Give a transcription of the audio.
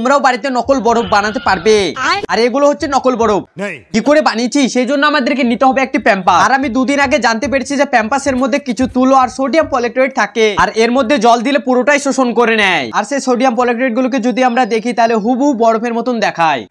তোমরাও বাড়িতে নকল বরফ বানাতে পারবে আর এগুলো হচ্ছে নকল বরফ কি করে বানিয়েছি সেই জন্য আমাদেরকে নিতে হবে একটি প্যাম্পা আর আমি দুদিন আগে জানতে পেরেছি যে প্যাম্পাস এর মধ্যে কিছু তুলো আর সোডিয়াম পলেক্ট্রেট থাকে আর এর মধ্যে জল দিলে পুরোটাই শোষণ করে নেয় আর সেই সোডিয়াম পলেক্ট্রেট গুলোকে যদি আমরা দেখি তাহলে হুবহু বরফের মতন দেখায়